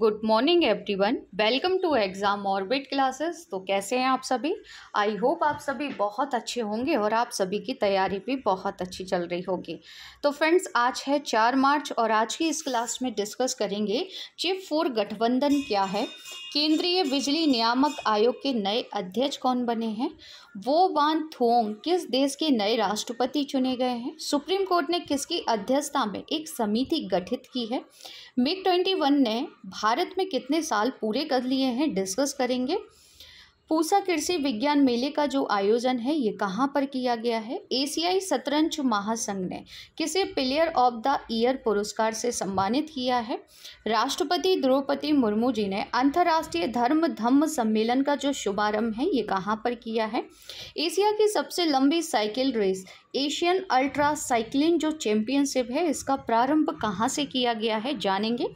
good morning everyone welcome to exam orbit classes तो कैसे हैं आप सभी आई होप आप सभी बहुत अच्छे होंगे और आप सभी की तैयारी भी बहुत अच्छी चल रही होगी तो फ्रेंड्स आज है चार मार्च और आज की इस क्लास में डिस्कस करेंगे चिप फोर गठबंधन क्या है केंद्रीय बिजली नियामक आयोग के नए अध्यक्ष कौन बने हैं वो वान थोंग किस देश के नए राष्ट्रपति चुने गए हैं सुप्रीम कोर्ट ने किसकी अध्यक्षता में एक समिति गठित की है मिग ट्वेंटी वन ने भारत में कितने साल पूरे कर लिए हैं डिस्कस करेंगे पूसा कृषि विज्ञान मेले का जो आयोजन है ये कहाँ पर किया गया है एशियाई शतरंज महासंघ ने किसे प्लेयर ऑफ द ईयर पुरस्कार से सम्मानित किया है राष्ट्रपति द्रौपदी मुर्मू जी ने अंतर्राष्ट्रीय धर्म धम्म सम्मेलन का जो शुभारंभ है ये कहाँ पर किया है एशिया की सबसे लंबी cycle race Asian ultra cycling जो चैम्पियनशिप है इसका प्रारंभ कहाँ से किया गया है जानेंगे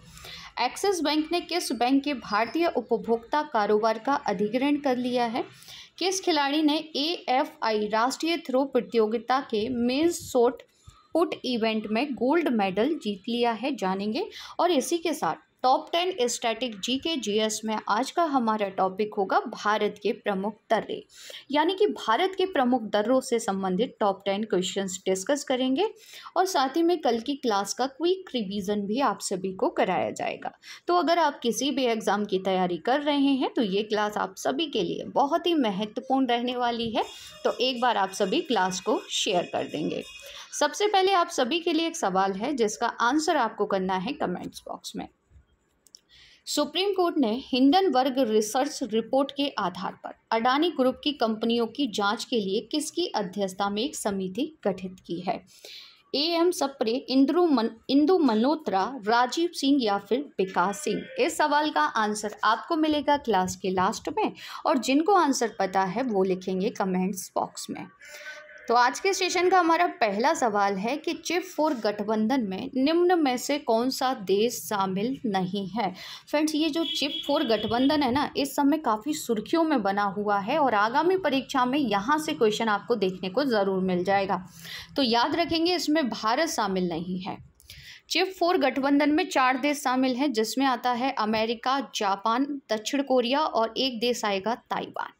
एक्सिस बैंक ने किस बैंक के भारतीय उपभोक्ता कारोबार का अधिग्रहण कर लिया है किस खिलाड़ी ने ए एफ आई राष्ट्रीय थ्रो प्रतियोगिता के मेज सोट पुट इवेंट में गोल्ड मेडल जीत लिया है जानेंगे और इसी के साथ टॉप टेन स्टैटिक जी के जी एस में आज का हमारा टॉपिक होगा भारत के प्रमुख दर्रे यानी कि भारत के प्रमुख दर्रों से संबंधित टॉप टेन क्वेश्चंस डिस्कस करेंगे और साथ ही में कल की क्लास का क्विक रिवीजन भी आप सभी को कराया जाएगा तो अगर आप किसी भी एग्ज़ाम की तैयारी कर रहे हैं तो ये क्लास आप सभी के लिए बहुत ही महत्वपूर्ण रहने वाली है तो एक बार आप सभी क्लास को शेयर कर देंगे सबसे पहले आप सभी के लिए एक सवाल है जिसका आंसर आपको करना है कमेंट्स बॉक्स में सुप्रीम कोर्ट ने हिंडन वर्ग रिसर्च रिपोर्ट के आधार पर अडानी ग्रुप की कंपनियों की जांच के लिए किसकी अध्यक्षता में एक समिति गठित की है ए एम सप्रे इंदु मन इंदु मल्होत्रा राजीव सिंह या फिर विकास सिंह इस सवाल का आंसर आपको मिलेगा क्लास के लास्ट में और जिनको आंसर पता है वो लिखेंगे कमेंट्स बॉक्स में तो आज के सेशन का हमारा पहला सवाल है कि चिप फोर गठबंधन में निम्न में से कौन सा देश शामिल नहीं है फ्रेंड्स ये जो चिप फोर गठबंधन है ना इस समय काफ़ी सुर्खियों में बना हुआ है और आगामी परीक्षा में यहाँ से क्वेश्चन आपको देखने को ज़रूर मिल जाएगा तो याद रखेंगे इसमें भारत शामिल नहीं है चिप फोर गठबंधन में चार देश शामिल हैं जिसमें आता है अमेरिका जापान दक्षिण कोरिया और एक देश आएगा ताइवान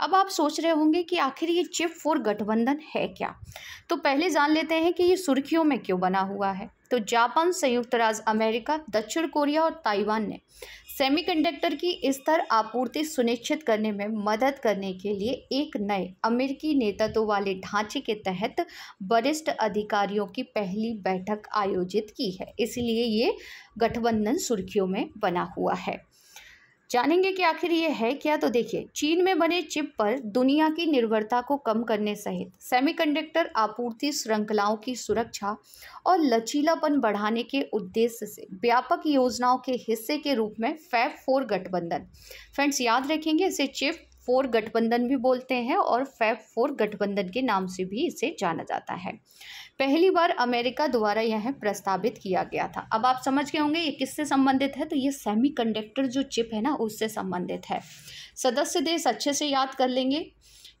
अब आप सोच रहे होंगे कि आखिर ये चिप फोर गठबंधन है क्या तो पहले जान लेते हैं कि ये सुर्खियों में क्यों बना हुआ है तो जापान संयुक्त राज्य अमेरिका दक्षिण कोरिया और ताइवान ने सेमीकंडक्टर की स्तर आपूर्ति सुनिश्चित करने में मदद करने के लिए एक नए अमेरिकी नेतृत्व वाले ढांचे के तहत वरिष्ठ अधिकारियों की पहली बैठक आयोजित की है इसलिए ये गठबंधन सुर्खियों में बना हुआ है जानेंगे कि आखिर ये है क्या तो देखिए चीन में बने चिप पर दुनिया की निर्भरता को कम करने सहित सेमीकंडक्टर आपूर्ति श्रृंखलाओं की सुरक्षा और लचीलापन बढ़ाने के उद्देश्य से व्यापक योजनाओं के हिस्से के रूप में फैब फोर गठबंधन फ्रेंड्स याद रखेंगे इसे चिप फोर गठबंधन भी बोलते हैं और फैब फोर गठबंधन के नाम से भी इसे जाना जाता है पहली बार अमेरिका द्वारा यह प्रस्तावित किया गया था अब आप समझ गए होंगे ये किससे संबंधित है तो ये सेमीकंडक्टर जो चिप है ना उससे संबंधित है सदस्य देश अच्छे से याद कर लेंगे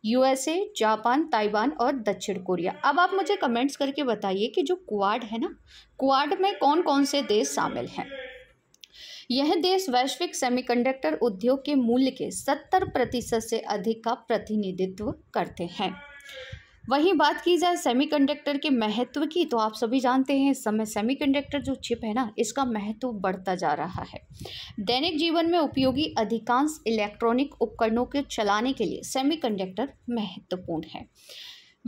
यूएसए जापान ताइवान और दक्षिण कोरिया अब आप मुझे कमेंट्स करके बताइए कि जो क्वाड है ना क्वाड में कौन कौन से देश शामिल हैं यह देश वैश्विक सेमीकंडक्टर उद्योग के मूल्य के 70 प्रतिशत से अधिक का प्रतिनिधित्व करते हैं वहीं बात की जाए सेमीकंडक्टर के महत्व की तो आप सभी जानते हैं इस समय सेमीकंडक्टर जो चिप है ना इसका महत्व बढ़ता जा रहा है दैनिक जीवन में उपयोगी अधिकांश इलेक्ट्रॉनिक उपकरणों के चलाने के लिए सेमीकंडक्टर महत्वपूर्ण है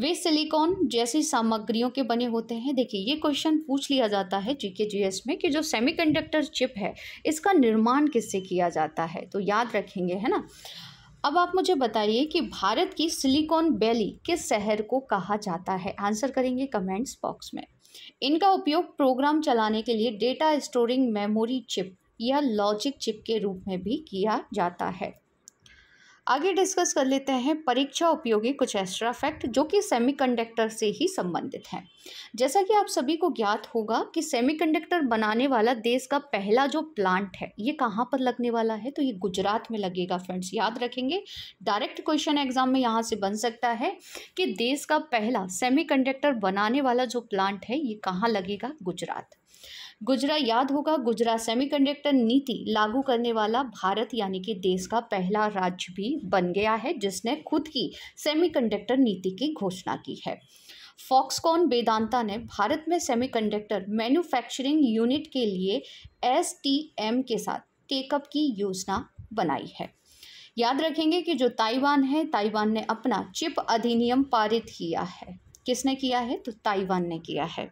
वे सिलिकॉन जैसी सामग्रियों के बने होते हैं देखिए ये क्वेश्चन पूछ लिया जाता है जीके जीएस में कि जो सेमीकंडक्टर चिप है इसका निर्माण किससे किया जाता है तो याद रखेंगे है ना अब आप मुझे बताइए कि भारत की सिलिकॉन वैली किस शहर को कहा जाता है आंसर करेंगे कमेंट्स बॉक्स में इनका उपयोग प्रोग्राम चलाने के लिए डेटा स्टोरिंग मेमोरी चिप या लॉजिक चिप के रूप में भी किया जाता है आगे डिस्कस कर लेते हैं परीक्षा उपयोगी कुछ एक्स्ट्रा फैक्ट जो कि सेमीकंडक्टर से ही संबंधित हैं जैसा कि आप सभी को ज्ञात होगा कि सेमीकंडक्टर बनाने वाला देश का पहला जो प्लांट है ये कहाँ पर लगने वाला है तो ये गुजरात में लगेगा फ्रेंड्स याद रखेंगे डायरेक्ट क्वेश्चन एग्जाम में यहाँ से बन सकता है कि देश का पहला सेमी बनाने वाला जो प्लांट है ये कहाँ लगेगा गुजरात गुजरा याद होगा गुजरा सेमीकंडक्टर नीति लागू करने वाला भारत यानी कि देश का पहला राज्य भी बन गया है जिसने खुद की सेमीकंडक्टर नीति की घोषणा की है फॉक्सकॉन वेदांता ने भारत में सेमीकंडक्टर मैन्युफैक्चरिंग यूनिट के लिए एस के साथ टेकअप की योजना बनाई है याद रखेंगे कि जो ताइवान है ताइवान ने अपना चिप अधिनियम पारित किया है किसने किया है तो ताइवान ने किया है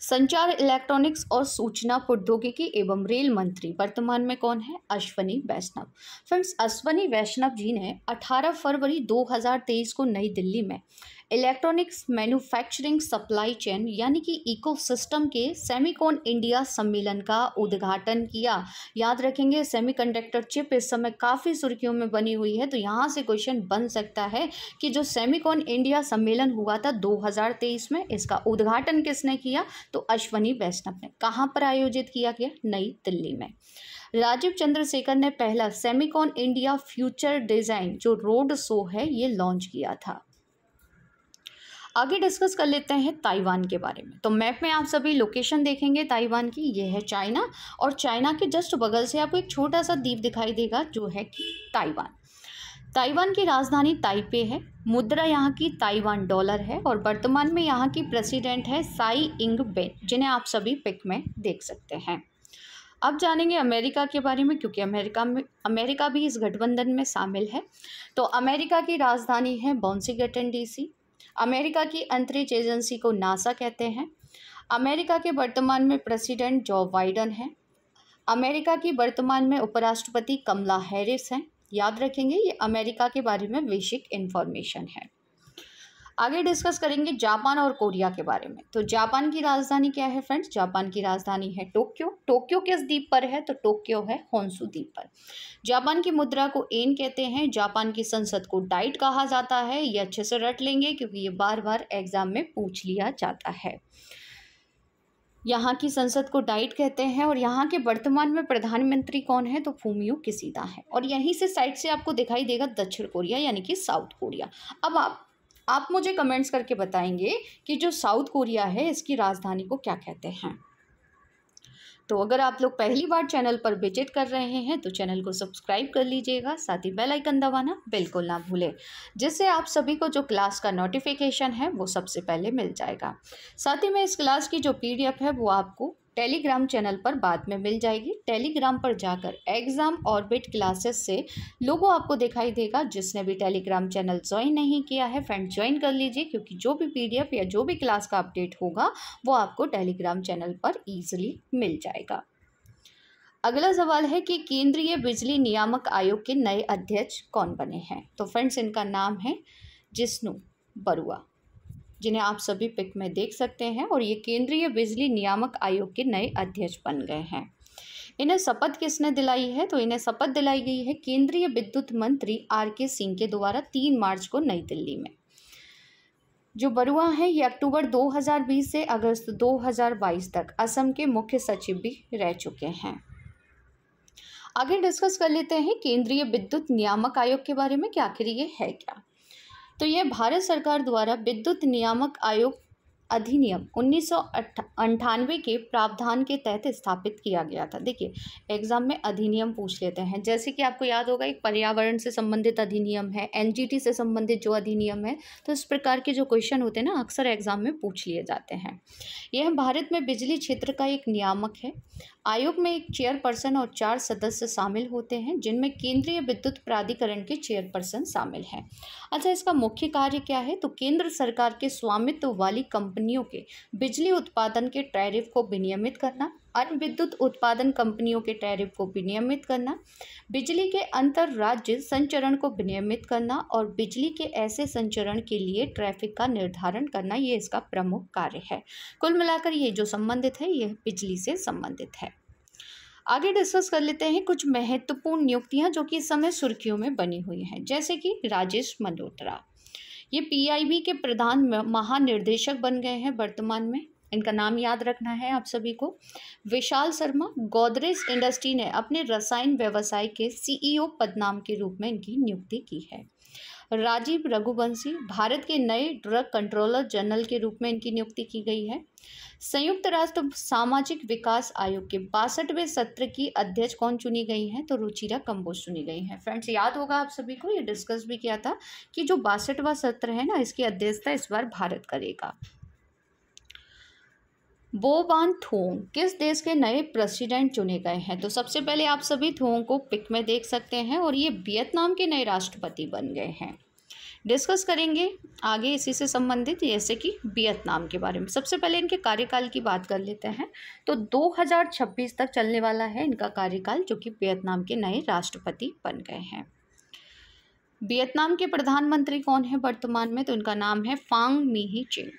संचार इलेक्ट्रॉनिक्स और सूचना प्रौद्योगिकी एवं रेल मंत्री वर्तमान में कौन है अश्वनी वैष्णव फ्रेंड्स अश्वनी वैष्णव जी ने 18 फरवरी 2023 को नई दिल्ली में इलेक्ट्रॉनिक्स मैन्युफैक्चरिंग सप्लाई चेन यानी कि इकोसिस्टम के सेमीकॉन इंडिया सम्मेलन का उद्घाटन किया याद रखेंगे सेमीकंडक्टर चिप इस समय काफ़ी सुर्खियों में बनी हुई है तो यहाँ से क्वेश्चन बन सकता है कि जो सेमीकॉन इंडिया सम्मेलन हुआ था 2023 में इसका उद्घाटन किसने किया तो अश्वनी वैष्णव ने कहाँ पर आयोजित किया गया नई दिल्ली में राजीव चंद्रशेखर ने पहला सेमिकॉन इंडिया फ्यूचर डिज़ाइन जो रोड शो है ये लॉन्च किया था आगे डिस्कस कर लेते हैं ताइवान के बारे में तो मैप में आप सभी लोकेशन देखेंगे ताइवान की ये है चाइना और चाइना के जस्ट बगल से आपको एक छोटा सा द्वीप दिखाई देगा जो है कि ताइवान ताइवान की राजधानी ताइपे है मुद्रा यहाँ की ताइवान डॉलर है और वर्तमान में यहाँ की प्रेसिडेंट है साई इंग बेन जिन्हें आप सभी पिक में देख सकते हैं अब जानेंगे अमेरिका के बारे में क्योंकि अमेरिका में अमेरिका भी इस गठबंधन में शामिल है तो अमेरिका की राजधानी है बॉन्सीगटन डीसी अमेरिका की अंतरिक्ष एजेंसी को नासा कहते हैं अमेरिका के वर्तमान में प्रेसिडेंट जो बाइडन हैं अमेरिका की वर्तमान में उपराष्ट्रपति कमला हैरिस हैं याद रखेंगे ये अमेरिका के बारे में बेसिक इन्फॉर्मेशन है आगे डिस्कस करेंगे जापान और कोरिया के बारे में तो जापान की राजधानी क्या है फ्रेंड्स जापान की राजधानी है टोक्यो टोक्यो किस द्वीप पर है तो टोक्यो है होंसू द्वीप पर जापान की मुद्रा को एन कहते हैं जापान की संसद को डाइट कहा जाता है ये अच्छे से रट लेंगे क्योंकि ये बार बार एग्जाम में पूछ लिया जाता है यहाँ की संसद को डाइट कहते हैं और यहाँ के वर्तमान में प्रधानमंत्री कौन है तो फूमियो किसीदा है और यहीं से साइड से आपको दिखाई देगा दक्षिण कोरिया यानी कि साउथ कोरिया अब आप आप मुझे कमेंट्स करके बताएंगे कि जो साउथ कोरिया है इसकी राजधानी को क्या कहते हैं तो अगर आप लोग पहली बार चैनल पर विजिट कर रहे हैं तो चैनल को सब्सक्राइब कर लीजिएगा साथ ही बेल आइकन दबाना बिल्कुल ना भूलें जिससे आप सभी को जो क्लास का नोटिफिकेशन है वो सबसे पहले मिल जाएगा साथ ही में इस क्लास की जो पीडीएफ है वो आपको टेलीग्राम चैनल पर बाद में मिल जाएगी टेलीग्राम पर जाकर एग्ज़ाम ऑर्बिट क्लासेस से लोगों आपको दिखाई देगा जिसने भी टेलीग्राम चैनल ज्वाइन नहीं किया है फ्रेंड ज्वाइन कर लीजिए क्योंकि जो भी पीडीएफ या जो भी क्लास का अपडेट होगा वो आपको टेलीग्राम चैनल पर ईजिली मिल जाएगा अगला सवाल है कि केंद्रीय बिजली नियामक आयोग के नए अध्यक्ष कौन बने हैं तो फ्रेंड्स इनका नाम है जिष्णु बरुआ जिन्हें आप सभी पिक में देख सकते हैं और ये केंद्रीय बिजली नियामक आयोग के नए अध्यक्ष बन गए हैं इन्हें शपथ किसने दिलाई है तो इन्हें शपथ दिलाई गई है केंद्रीय विद्युत मंत्री आर के सिंह के द्वारा तीन मार्च को नई दिल्ली में जो बरुआ हैं ये अक्टूबर 2020 से अगस्त 2022 तक असम के मुख्य सचिव भी रह चुके हैं आगे डिस्कस कर लेते हैं केंद्रीय विद्युत नियामक आयोग के बारे में कि आखिर ये है क्या तो यह भारत सरकार द्वारा विद्युत नियामक आयोग अधिनियम उन्नीस के प्रावधान के तहत स्थापित किया गया था देखिए एग्जाम में अधिनियम पूछ लेते हैं जैसे कि आपको याद होगा एक पर्यावरण से संबंधित अधिनियम है एनजीटी से संबंधित जो अधिनियम है तो इस प्रकार के जो क्वेश्चन होते हैं ना अक्सर एग्जाम में पूछ लिए जाते हैं यह भारत में बिजली क्षेत्र का एक नियामक है आयोग में एक चेयरपर्सन और चार सदस्य शामिल होते हैं जिनमें केंद्रीय विद्युत प्राधिकरण के चेयरपर्सन शामिल हैं अच्छा इसका मुख्य कार्य क्या है तो केंद्र सरकार के स्वामित्व वाली कंपनियों के बिजली उत्पादन के टैरिफ को विनियमित करना अन्य विद्युत उत्पादन कंपनियों के टैरिफ को विनियमित करना बिजली के अंतर राज्य संचरण को विनियमित करना और बिजली के ऐसे संचरण के लिए ट्रैफिक का निर्धारण करना ये इसका प्रमुख कार्य है कुल मिलाकर ये जो संबंधित है यह बिजली से संबंधित है आगे डिस्कस कर लेते हैं कुछ महत्वपूर्ण नियुक्तियां जो कि इस समय सुर्खियों में बनी हुई हैं जैसे कि राजेश मल्होत्रा ये पीआईबी के प्रधान महानिर्देशक बन गए हैं वर्तमान में इनका नाम याद रखना है आप सभी को विशाल शर्मा गोदरेज इंडस्ट्री ने अपने रसायन व्यवसाय के सीईओ e पद नाम के रूप में इनकी नियुक्ति की है राजीव रघुवंशी भारत के नए ड्रग कंट्रोलर जनरल के रूप में इनकी नियुक्ति की गई है संयुक्त राष्ट्र सामाजिक विकास आयोग के बासठवें सत्र की अध्यक्ष कौन चुनी गई हैं तो रुचिरा कंबोज चुनी गई हैं फ्रेंड्स याद होगा आप सभी को ये डिस्कस भी किया था कि जो बासठवा सत्र है ना इसकी अध्यक्षता इस बार भारत करेगा बान थोंग किस देश के नए प्रेसिडेंट चुने गए हैं तो सबसे पहले आप सभी थोंग को पिक में देख सकते हैं और ये वियतनाम के नए राष्ट्रपति बन गए हैं डिस्कस करेंगे आगे इसी से संबंधित जैसे कि वियतनाम के बारे में सबसे पहले इनके कार्यकाल की बात कर लेते हैं तो 2026 तक चलने वाला है इनका कार्यकाल जो कि वियतनाम के नए राष्ट्रपति बन गए हैं वियतनाम के प्रधानमंत्री कौन है वर्तमान में तो इनका नाम है फांग मी ही चिंग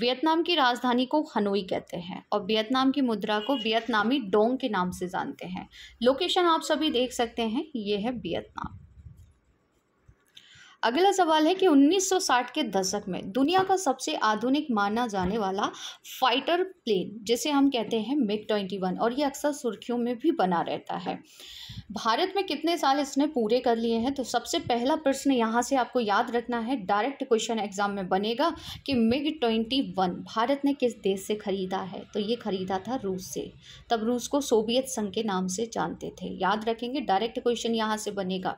वियतनाम की राजधानी को हनोई कहते हैं और वियतनाम की मुद्रा को वियतनामी डोंग के नाम से जानते हैं लोकेशन आप सभी देख सकते हैं ये है वियतनाम अगला सवाल है कि 1960 के दशक में दुनिया का सबसे आधुनिक माना जाने वाला फाइटर प्लेन जिसे हम कहते हैं मिग ट्वेंटी वन और ये अक्सर सुर्खियों में भी बना रहता है भारत में कितने साल इसने पूरे कर लिए हैं तो सबसे पहला प्रश्न यहाँ से आपको याद रखना है डायरेक्ट क्वेश्चन एग्जाम में बनेगा कि मिग ट्वेंटी वन भारत ने किस देश से खरीदा है तो ये खरीदा था रूस से तब रूस को सोवियत संघ के नाम से जानते थे याद रखेंगे डायरेक्ट क्वेश्चन यहाँ से बनेगा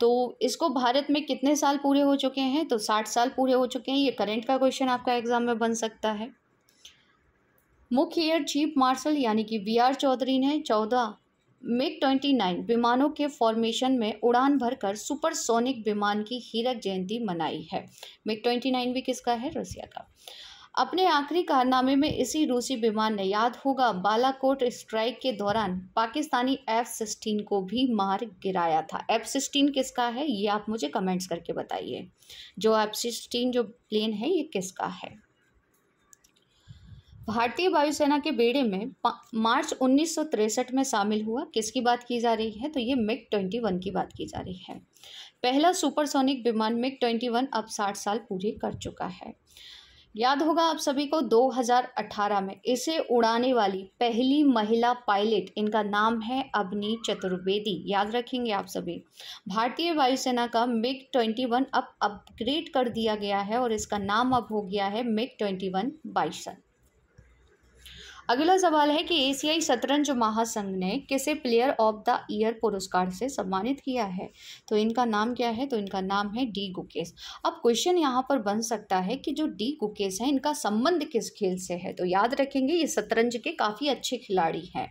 तो इसको भारत में कितने साल पूरे हो चुके हैं तो साठ साल पूरे हो चुके हैं ये करेंट का क्वेश्चन आपका एग्ज़ाम में बन सकता है मुख्य एयर चीफ मार्शल यानी कि वी आर चौधरी ने चौदह मिग ट्वेंटी नाइन विमानों के फॉर्मेशन में उड़ान भरकर सुपरसोनिक विमान की हीरक जयंती मनाई है मिग ट्वेंटी नाइन भी किसका है रसिया का अपने आखिरी कारनामे में इसी रूसी विमान ने याद होगा बालाकोट स्ट्राइक के दौरान पाकिस्तानी एफ सिक्सटीन को भी मार गिराया था एफ सिक्सटीन किसका है ये आप मुझे कमेंट्स करके बताइए जो एफ सिक्सटीन जो प्लेन है ये किसका है भारतीय वायुसेना के बेड़े में मार्च उन्नीस में शामिल हुआ किसकी बात की जा रही है तो ये मिग ट्वेंटी की बात की जा रही है पहला सुपरसोनिक विमान मिग ट्वेंटी अब साठ साल पूरे कर चुका है याद होगा आप सभी को 2018 में इसे उड़ाने वाली पहली महिला पायलट इनका नाम है अबनी चतुर्वेदी याद रखेंगे आप सभी भारतीय वायुसेना का मिग 21 अब अपग्रेड कर दिया गया है और इसका नाम अब हो गया है मिग 21 बाइसन अगला सवाल है कि एशियाई शतरंज महासंघ ने किसे प्लेयर ऑफ द ईयर पुरस्कार से सम्मानित किया है तो इनका नाम क्या है तो इनका नाम है डी गुकेश अब क्वेश्चन यहाँ पर बन सकता है कि जो डी गुकेश है इनका संबंध किस खेल से है तो याद रखेंगे ये शतरंज के काफ़ी अच्छे खिलाड़ी हैं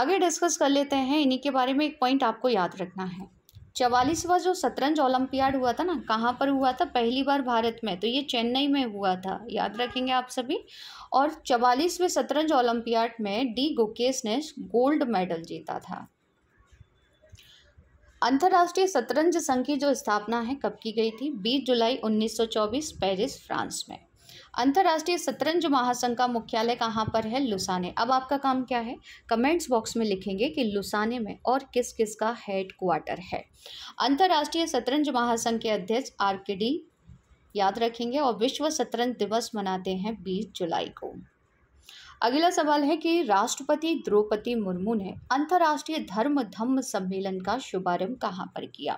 आगे डिस्कस कर लेते हैं इन्हीं के बारे में एक पॉइंट आपको याद रखना है चवालीसवा जो शतरंज ओलंपियाड हुआ था ना कहाँ पर हुआ था पहली बार भारत में तो ये चेन्नई में हुआ था याद रखेंगे आप सभी और चवालीसवें शतरंज ओलंपियाड में डी गुकेश ने गोल्ड मेडल जीता था अंतर्राष्ट्रीय शतरंज संघ की जो स्थापना है कब की गई थी 20 जुलाई 1924 पेरिस फ्रांस में अंतर्राष्ट्रीय शतरंज महासंघ का मुख्यालय कहाँ पर है लुसाने अब आपका काम क्या है कमेंट्स बॉक्स में लिखेंगे कि लुसाने में और किस किस का हेड क्वार्टर है अंतर्राष्ट्रीय शतरंज महासंघ के अध्यक्ष आर याद रखेंगे और विश्व शतरंज दिवस मनाते हैं बीस जुलाई को अगला सवाल है कि राष्ट्रपति द्रौपदी मुर्मू ने अंतर्राष्ट्रीय धर्म धम्म सम्मेलन का शुभारंभ कहाँ पर किया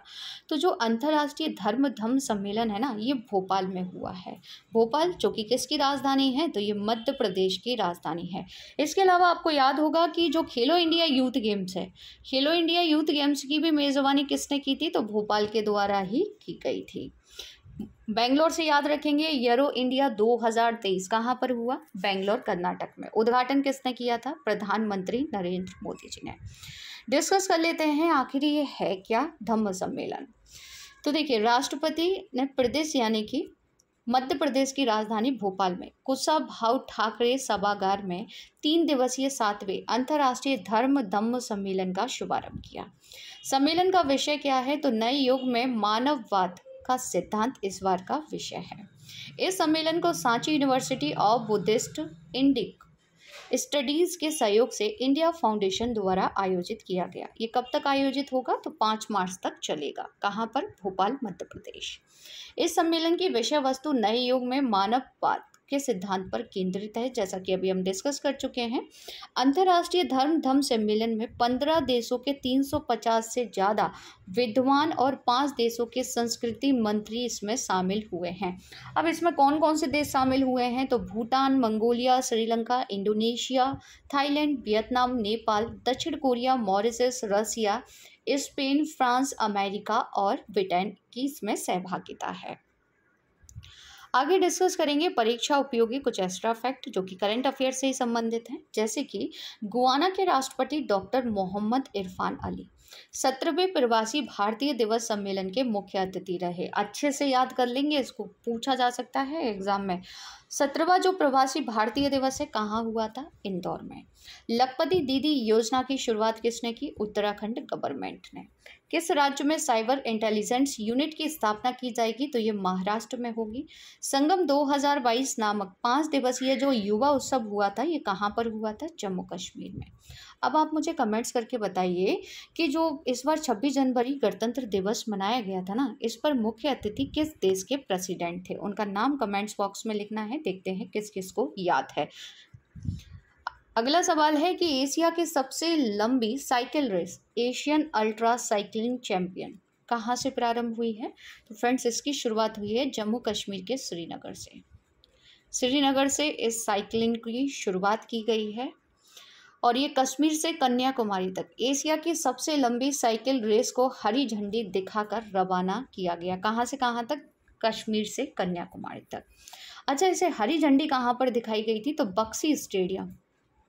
तो जो अंतर्राष्ट्रीय धर्म धम्म सम्मेलन है ना ये भोपाल में हुआ है भोपाल जो कि किसकी राजधानी है तो ये मध्य प्रदेश की राजधानी है इसके अलावा आपको याद होगा कि जो खेलो इंडिया यूथ गेम्स है खेलो इंडिया यूथ गेम्स की भी मेज़बानी किसने की थी तो भोपाल के द्वारा ही की गई थी बेंगलोर से याद रखेंगे यरो इंडिया 2023 कहाँ पर हुआ बेंगलोर कर्नाटक में उद्घाटन किसने किया था प्रधानमंत्री नरेंद्र मोदी जी ने डिस्कस कर लेते हैं आखिर ये है क्या धम्म सम्मेलन तो देखिए राष्ट्रपति ने प्रदेश यानी कि मध्य प्रदेश की राजधानी भोपाल में भाव ठाकरे सभागार में तीन दिवसीय सातवें अंतर्राष्ट्रीय धर्म धम्म सम्मेलन का शुभारंभ किया सम्मेलन का विषय क्या है तो नए युग में मानववाद का सिद्धांत इस बार का विषय है इस सम्मेलन को Sanchi university of Buddhist Indic studies के सहयोग से इंडिया फाउंडेशन द्वारा आयोजित किया गया ये कब तक आयोजित होगा तो पाँच मार्च तक चलेगा कहाँ पर भोपाल मध्य प्रदेश इस सम्मेलन की विषय वस्तु नए युग में मानववाद के सिद्धांत पर केंद्रित है जैसा कि अभी हम डिस्कस कर चुके हैं अंतर्राष्ट्रीय धर्म धर्म सम्मेलन में पंद्रह देशों के तीन सौ पचास से ज़्यादा विद्वान और पांच देशों के संस्कृति मंत्री इसमें शामिल हुए हैं अब इसमें कौन कौन से देश शामिल हुए हैं तो Bhutan Mongolia Sri Lanka Indonesia Thailand Vietnam Nepal दक्षिण Korea Mauritius Russia Spain France America और ब्रिटेन की इसमें सहभागिता है आगे डिस्कस करेंगे परीक्षा उपयोगी कुछ एक्स्ट्रा फैक्ट जो कि करंट अफेयर से ही संबंधित हैं जैसे कि गुआना के राष्ट्रपति डॉक्टर मोहम्मद इरफान अली सत्रहवें प्रवासी भारतीय दिवस सम्मेलन के मुख्य अतिथि रहे अच्छे से याद कर लेंगे इसको पूछा जा सकता है एग्जाम में सत्रहवा जो प्रवासी भारतीय दिवस है कहाँ हुआ था इंदौर में लखपति दीदी योजना की शुरुआत किसने की उत्तराखंड गवर्नमेंट ने किस राज्य में साइबर इंटेलिजेंस यूनिट की स्थापना की जाएगी तो ये महाराष्ट्र में होगी संगम 2022 नामक पाँच दिवसीय जो युवा उत्सव हुआ था ये कहाँ पर हुआ था जम्मू कश्मीर में अब आप मुझे कमेंट्स करके बताइए कि जो इस बार 26 जनवरी गणतंत्र दिवस मनाया गया था ना इस पर मुख्य अतिथि किस देश के प्रेसिडेंट थे उनका नाम कमेंट्स बॉक्स में लिखना है देखते हैं किस किस को याद है अगला सवाल है कि एशिया की सबसे लंबी cycle race Asian ultra cycling champion कहाँ से प्रारंभ हुई है तो फ्रेंड्स इसकी शुरुआत हुई है जम्मू कश्मीर के श्रीनगर से श्रीनगर से इस साइकिलिंग की शुरुआत की गई है और ये कश्मीर से कन्याकुमारी तक एशिया की सबसे लंबी साइकिल रेस को हरी झंडी दिखाकर रवाना किया गया कहाँ से कहाँ तक कश्मीर से कन्याकुमारी तक अच्छा इसे हरी झंडी कहाँ पर दिखाई गई थी तो बक्सी स्टेडियम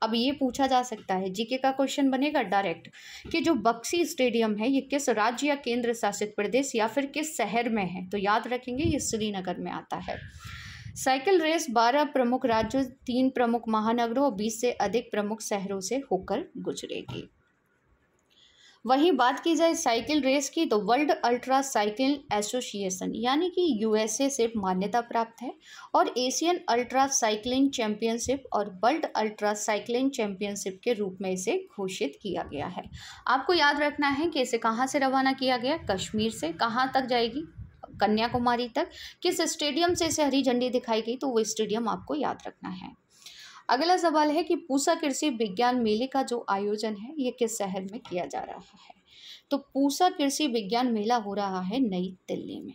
अब ये पूछा जा सकता है जीके का क्वेश्चन बनेगा डायरेक्ट कि जो बक्सी स्टेडियम है ये किस राज्य या केंद्र शासित प्रदेश या फिर किस शहर में है तो याद रखेंगे ये श्रीनगर में आता है साइकिल रेस 12 प्रमुख राज्यों तीन प्रमुख महानगरों और बीस से अधिक प्रमुख शहरों से होकर गुजरेगी वहीं बात की जाए साइकिल रेस की तो वर्ल्ड अल्ट्रा साइकिल एसोसिएशन यानी कि यूएसए से मान्यता प्राप्त है और एशियन अल्ट्रा साइकिलिंग चैंपियनशिप और वर्ल्ड अल्ट्रा साइकिलिंग चैंपियनशिप के रूप में इसे घोषित किया गया है आपको याद रखना है कि इसे कहाँ से रवाना किया गया कश्मीर से कहाँ तक जाएगी कन्याकुमारी तक किस स्टेडियम से इसे हरी झंडी दिखाई गई तो वो स्टेडियम आपको याद रखना है अगला सवाल है कि पूसा कृषि विज्ञान मेले का जो आयोजन है ये किस शहर में किया जा रहा है तो पूसा कृषि विज्ञान मेला हो रहा है नई दिल्ली में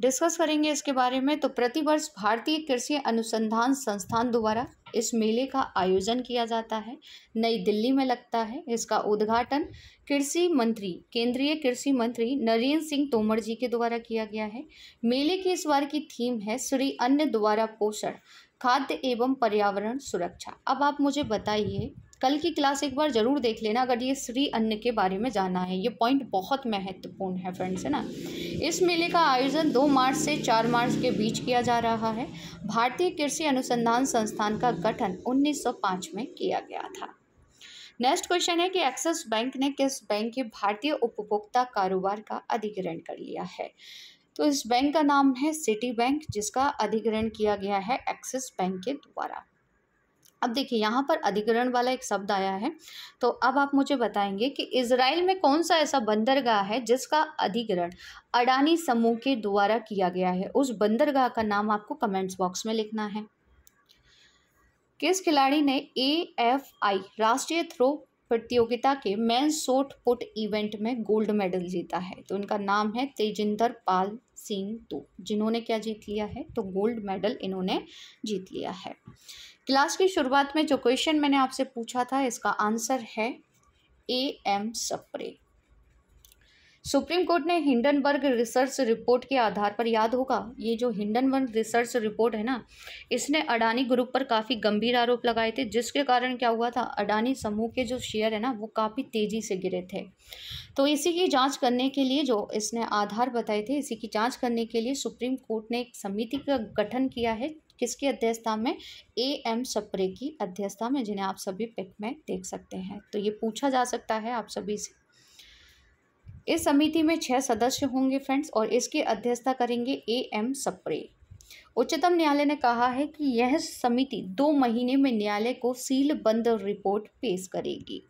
डिस्कस करेंगे इसके बारे में तो प्रतिवर्ष भारतीय कृषि अनुसंधान संस्थान द्वारा इस मेले का आयोजन किया जाता है नई दिल्ली में लगता है इसका उद्घाटन कृषि मंत्री केंद्रीय कृषि मंत्री नरेंद्र सिंह तोमर जी के द्वारा किया गया है मेले की इस बार की थीम है श्री अन्न द्वारा पोषण खाद्य एवं पर्यावरण सुरक्षा अब आप मुझे बताइए कल की क्लास एक बार ज़रूर देख लेना अगर ये श्री अन्न के बारे में जाना है ये पॉइंट बहुत महत्वपूर्ण है फ्रेंड्स है ना इस मेले का आयोजन दो मार्च से चार मार्च के बीच किया जा रहा है भारतीय कृषि अनुसंधान संस्थान का गठन उन्नीस में किया गया था नेक्स्ट क्वेश्चन है कि एक्सिस बैंक ने किस बैंक के भारतीय उपभोक्ता कारोबार का अधिग्रहण कर लिया है तो इस बैंक का नाम है सिटी बैंक जिसका अधिग्रहण किया गया है एक्सिस बैंक के द्वारा अब देखिए यहाँ पर अधिग्रहण वाला एक शब्द आया है तो अब आप मुझे बताएंगे कि इसराइल में कौन सा ऐसा बंदरगाह है जिसका अधिग्रहण अडानी समूह के द्वारा किया गया है उस बंदरगाह का नाम आपको कमेंट्स बॉक्स में लिखना है किस खिलाड़ी ने ए एफ आई राष्ट्रीय थ्रो प्रतियोगिता के मैन सोट पुट इवेंट में गोल्ड मेडल जीता है तो उनका नाम है तेजिंदर पाल सिंह तो जिन्होंने क्या जीत लिया है तो गोल्ड मेडल इन्होंने जीत लिया है क्लास की शुरुआत में जो क्वेश्चन मैंने आपसे पूछा था इसका आंसर है A M Sapre Supreme Court ने हिंडनबर्ग रिसर्च रिपोर्ट के आधार पर याद होगा ये जो हिंडनबर्ग रिसर्च रिपोर्ट है ना इसने अडानी ग्रुप पर काफ़ी गंभीर आरोप लगाए थे जिसके कारण क्या हुआ था अडानी समूह के जो शेयर है ना वो काफ़ी तेज़ी से गिरे थे तो इसी की जांच करने के लिए जो इसने आधार बताए थे इसी की जाँच करने के लिए सुप्रीम कोर्ट ने एक समिति का गठन किया है किसकी अध्यक्षता में ए एम सप्रे की अध्यक्षता में जिन्हें आप सभी पिक में देख सकते हैं तो ये पूछा जा सकता है आप सभी से इस समिति में छह सदस्य होंगे फ्रेंड्स और इसकी अध्यक्षता करेंगे ए एम सप्रे उच्चतम न्यायालय ने कहा है कि यह समिति दो महीने में न्यायालय को सील बंद रिपोर्ट पेश करेगी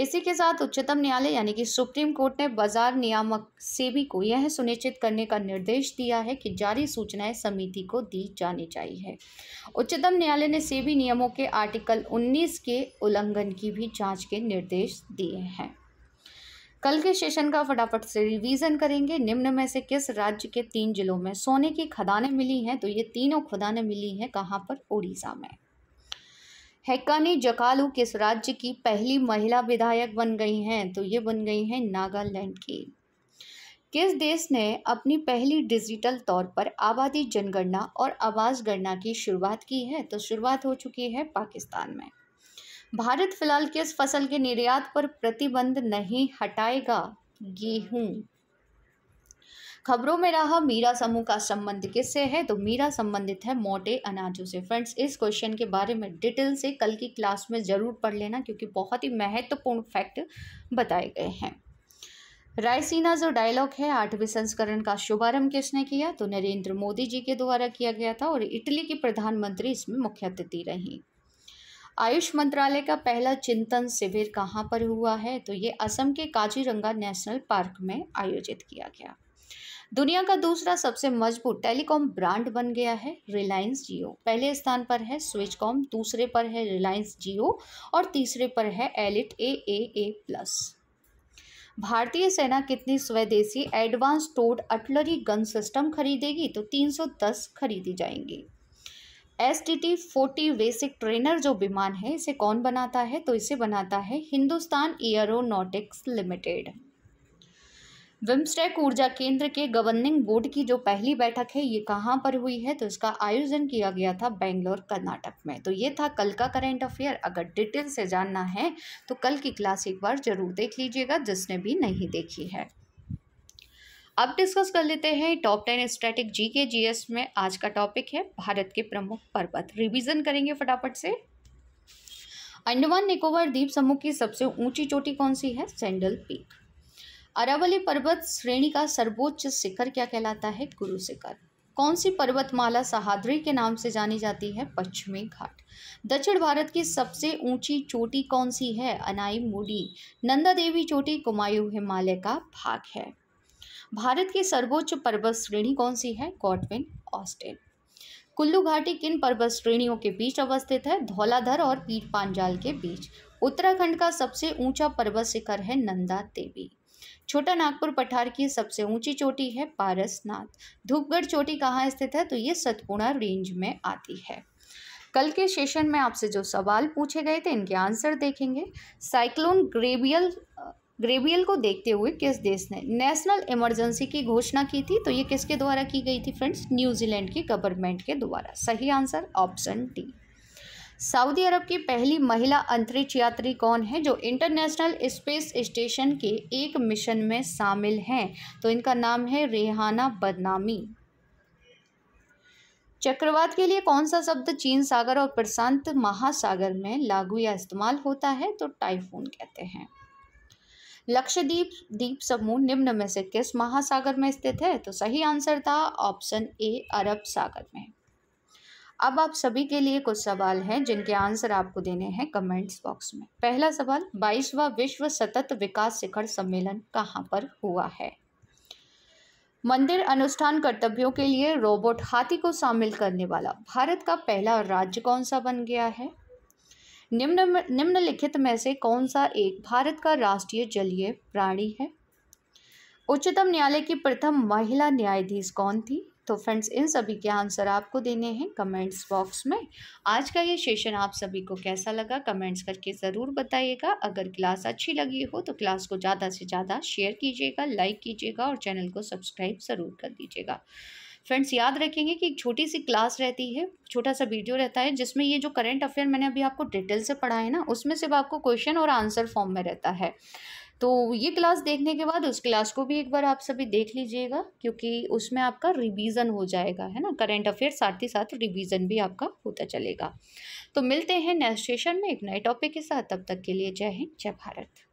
इसी के साथ उच्चतम न्यायालय यानी कि सुप्रीम कोर्ट ने बाजार नियामक सेबी को यह सुनिश्चित करने का निर्देश दिया है कि जारी सूचनाएं समिति को दी जानी चाहिए उच्चतम न्यायालय ने सेबी नियमों के आर्टिकल 19 के उल्लंघन की भी जांच के निर्देश दिए हैं कल के सेशन का फटाफट से रिवीजन करेंगे निम्न में से किस राज्य के तीन जिलों में सोने की खदानें मिली हैं तो ये तीनों खदानें मिली हैं कहाँ पर उड़ीसा में हैकानी जकालू किस राज्य की पहली महिला विधायक बन गई हैं तो ये बन गई हैं नागालैंड की किस देश ने अपनी पहली डिजिटल तौर पर आबादी जनगणना और आवाज़ गणना की शुरुआत की है तो शुरुआत हो चुकी है पाकिस्तान में भारत फिलहाल किस फसल के निर्यात पर प्रतिबंध नहीं हटाएगा गेहूँ खबरों में रहा मीरा समूह का संबंध किससे है तो मीरा संबंधित है मोटे अनाजों से फ्रेंड्स इस क्वेश्चन के बारे में डिटेल से कल की क्लास में ज़रूर पढ़ लेना क्योंकि बहुत ही महत्वपूर्ण फैक्ट बताए गए हैं रायसीना जो डायलॉग है आठवें संस्करण का शुभारंभ किसने किया तो नरेंद्र मोदी जी के द्वारा किया गया था और इटली की प्रधानमंत्री इसमें मुख्य अतिथि रहीं आयुष मंत्रालय का पहला चिंतन शिविर कहाँ पर हुआ है तो ये असम के काजीरंगा नेशनल पार्क में आयोजित किया गया दुनिया का दूसरा सबसे मजबूत टेलीकॉम ब्रांड बन गया है रिलायंस जियो पहले स्थान पर है स्विचकॉम दूसरे पर है रिलायंस जियो और तीसरे पर है एलिट ए ए ए प्लस भारतीय सेना कितनी स्वदेशी advance towed artillery gun system खरीदेगी तो 310 खरीदी जाएंगी S T T forty basic trainer जो विमान है इसे कौन बनाता है तो इसे बनाता है हिंदुस्तान एयरोनॉटिक्स लिमिटेड विम्सटेक ऊर्जा केंद्र के गवर्निंग बोर्ड की जो पहली बैठक है ये कहाँ पर हुई है तो इसका आयोजन किया गया था बेंगलोर कर्नाटक में तो ये था कल का करेंट अफेयर अगर डिटेल से जानना है तो कल की क्लास एक बार जरूर देख लीजिएगा जिसने भी नहीं देखी है अब डिस्कस कर लेते हैं टॉप टेन स्ट्रेटिक जी के जी एस में आज का टॉपिक है भारत के प्रमुख पर्वत रिविजन करेंगे फटाफट से अंडमान निकोबार द्वीप समूह की सबसे ऊंची चोटी कौन सी है सेंडल पीक अरावली पर्वत श्रेणी का सर्वोच्च शिखर क्या कहलाता है गुरु शिखर कौन सी पर्वतमाला सहाद्री के नाम से जानी जाती है पश्चिमी घाट दक्षिण भारत की सबसे ऊंची चोटी कौन सी है अनाई मुडी नंदा देवी चोटी कुमायू हिमालय का भाग है भारत की सर्वोच्च पर्वत श्रेणी कौन सी है गॉडविन ऑस्टिन कुल्लू घाटी किन पर्वत श्रेणियों के बीच अवस्थित है धौलाधर और पीठ पांजाल के बीच उत्तराखंड का सबसे ऊंचा पर्वत शिखर है नंदा देवी छोटा नागपुर पठार की सबसे ऊंची चोटी है पारसनाथ धूपगढ़ चोटी कहाँ स्थित है तो ये सतपुड़ा रेंज में आती है कल के सेशन में आपसे जो सवाल पूछे गए थे इनके आंसर देखेंगे साइक्लोन ग्रेबियल ग्रेबियल को देखते हुए किस देश ने नेशनल इमरजेंसी की घोषणा की थी तो ये किसके द्वारा की गई थी फ्रेंड्स न्यूजीलैंड की गवर्नमेंट के द्वारा सही answer option D Saudi Arab की पहली महिला अंतरिक्ष यात्री कौन है जो इंटरनेशनल स्पेस स्टेशन के एक मिशन में शामिल हैं तो इनका नाम है रेहाना बदनामी चक्रवात के लिए कौन सा शब्द चीन सागर और प्रशांत महासागर में लागू या इस्तेमाल होता है तो टाइफून कहते हैं लक्षद्वीप द्वीप समूह निम्न में से किस महासागर में स्थित है तो सही आंसर था ऑप्शन ए अरब सागर में अब आप सभी के लिए कुछ सवाल हैं जिनके आंसर आपको देने हैं कमेंट्स बॉक्स में पहला सवाल बाईसवा विश्व सतत विकास शिखर सम्मेलन कहाँ पर हुआ है मंदिर अनुष्ठान कर्तव्यों के लिए रोबोट हाथी को शामिल करने वाला भारत का पहला राज्य कौन सा बन गया है निम्न निम्नलिखित में से कौन सा एक भारत का राष्ट्रीय जलीय प्राणी है उच्चतम न्यायालय की प्रथम महिला न्यायाधीश कौन थी तो फ्रेंड्स इन सभी के आंसर आपको देने हैं कमेंट्स बॉक्स में आज का ये सेशन आप सभी को कैसा लगा कमेंट्स करके ज़रूर बताइएगा अगर क्लास अच्छी लगी हो तो क्लास को ज़्यादा से ज़्यादा शेयर कीजिएगा लाइक कीजिएगा और चैनल को सब्सक्राइब ज़रूर कर दीजिएगा फ्रेंड्स याद रखेंगे कि एक छोटी सी क्लास रहती है छोटा सा वीडियो रहता है जिसमें ये जो करंट अफेयर मैंने अभी आपको डिटेल से पढ़ा है ना उसमें सिर्फ आपको क्वेश्चन और आंसर फॉर्म में रहता है तो ये क्लास देखने के बाद उस क्लास को भी एक बार आप सभी देख लीजिएगा क्योंकि उसमें आपका रिवीजन हो जाएगा है ना करेंट अफेयर साथ ही साथ रिवीजन भी आपका होता चलेगा तो मिलते हैं नेक्स्ट सेशन में एक नए टॉपिक के साथ तब तक के लिए जय हिंद जय भारत